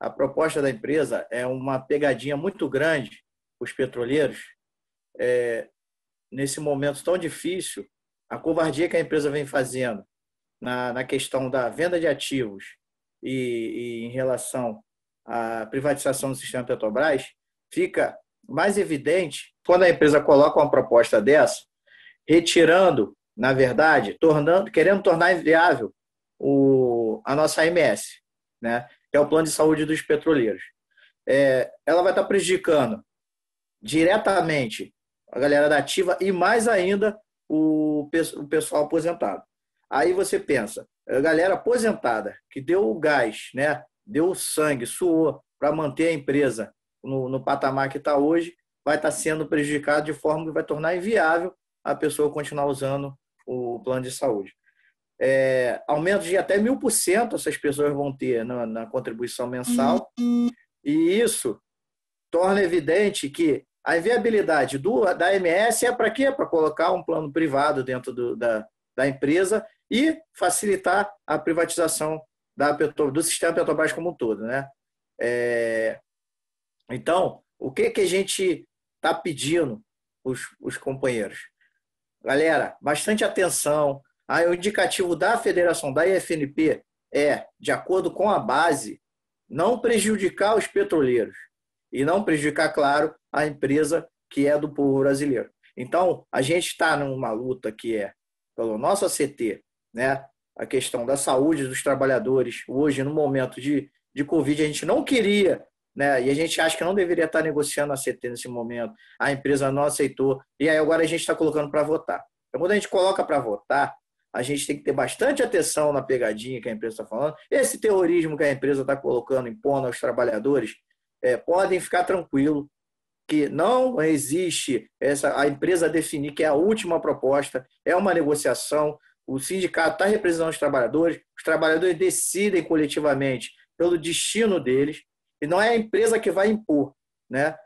a proposta da empresa é uma pegadinha muito grande os petroleiros é, nesse momento tão difícil a covardia que a empresa vem fazendo na, na questão da venda de ativos e, e, em relação à privatização do sistema Petrobras fica mais evidente quando a empresa coloca uma proposta dessa retirando na verdade tornando querendo tornar inviável o, a nossa AMS né que é o plano de saúde dos petroleiros. É, ela vai estar tá prejudicando diretamente a galera da ativa e mais ainda o, o pessoal aposentado. Aí você pensa, a galera aposentada que deu o gás, né, deu o sangue, suou para manter a empresa no, no patamar que está hoje, vai estar tá sendo prejudicado de forma que vai tornar inviável a pessoa continuar usando o plano de saúde é, aumentos de até mil por cento essas pessoas vão ter na, na contribuição mensal. E isso torna evidente que a viabilidade do, da MS é para quê? Para colocar um plano privado dentro do, da, da empresa e facilitar a privatização da Petro, do sistema Petrobras como um todo. Né? É, então, o que, que a gente está pedindo os, os companheiros? Galera, bastante atenção, ah, o indicativo da federação da IFNP é, de acordo com a base, não prejudicar os petroleiros e não prejudicar, claro, a empresa que é do povo brasileiro. Então, a gente está numa luta que é pelo nosso CT, né? A questão da saúde dos trabalhadores hoje, no momento de, de Covid, a gente não queria, né? E a gente acha que não deveria estar negociando a CT nesse momento. A empresa não aceitou. E aí agora a gente está colocando para votar. Então, quando a gente coloca para votar, a gente tem que ter bastante atenção na pegadinha que a empresa está falando. Esse terrorismo que a empresa está colocando, impondo aos trabalhadores, é, podem ficar tranquilo que não existe essa a empresa definir que é a última proposta, é uma negociação, o sindicato está representando os trabalhadores, os trabalhadores decidem coletivamente pelo destino deles, e não é a empresa que vai impor. Né?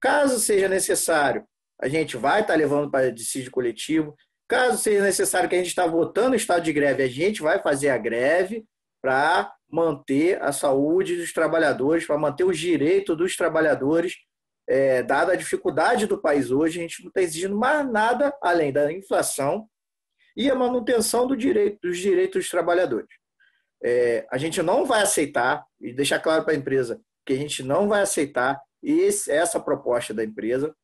Caso seja necessário, a gente vai estar tá levando para decídio coletivo, Caso seja necessário que a gente está votando em estado de greve, a gente vai fazer a greve para manter a saúde dos trabalhadores, para manter os direitos dos trabalhadores. É, dada a dificuldade do país hoje, a gente não está exigindo mais nada além da inflação e a manutenção do direito, dos direitos dos trabalhadores. É, a gente não vai aceitar, e deixar claro para a empresa, que a gente não vai aceitar esse, essa proposta da empresa.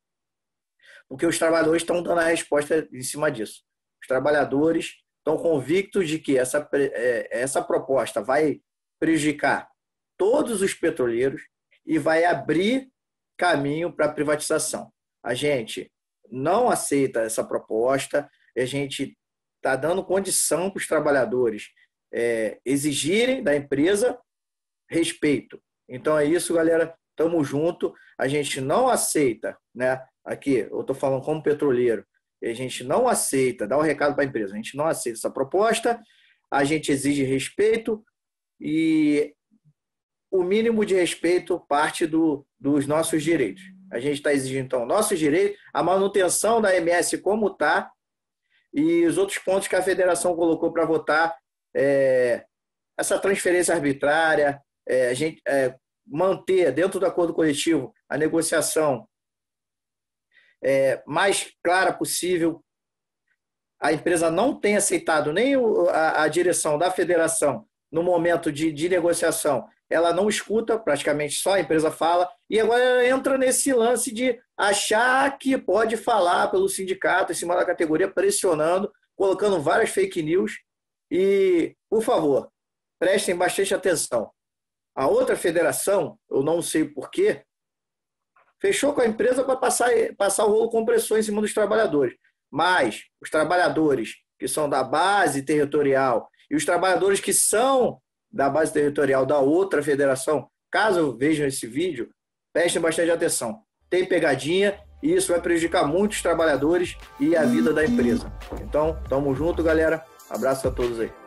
Porque os trabalhadores estão dando a resposta em cima disso. Os trabalhadores estão convictos de que essa, é, essa proposta vai prejudicar todos os petroleiros e vai abrir caminho para a privatização. A gente não aceita essa proposta, a gente está dando condição para os trabalhadores é, exigirem da empresa respeito. Então é isso, galera. Tamo junto. A gente não aceita, né? Aqui, eu tô falando como petroleiro. A gente não aceita, dá um recado para a empresa, a gente não aceita essa proposta, a gente exige respeito e o mínimo de respeito parte do, dos nossos direitos. A gente está exigindo, então, nossos direitos, a manutenção da MS como está e os outros pontos que a federação colocou para votar, é, essa transferência arbitrária, é, gente, é, manter dentro do acordo coletivo a negociação é, mais clara possível. A empresa não tem aceitado nem o, a, a, direção da federação no momento de, de negociação. Ela não escuta, praticamente só a empresa fala, e agora ela entra nesse lance de achar que pode falar pelo sindicato em cima da categoria, pressionando, colocando várias fake news. E, por favor, prestem bastante atenção. A outra federação, eu não sei porquê, fechou com a empresa para passar, passar o rolo compressor em cima dos trabalhadores. Mas os trabalhadores que são da base territorial e os trabalhadores que são da base territorial da outra federação, caso vejam esse vídeo, prestem bastante atenção. Tem pegadinha e isso vai prejudicar muitos trabalhadores e a vida da empresa. Então, tamo junto, galera. Abraço a todos aí.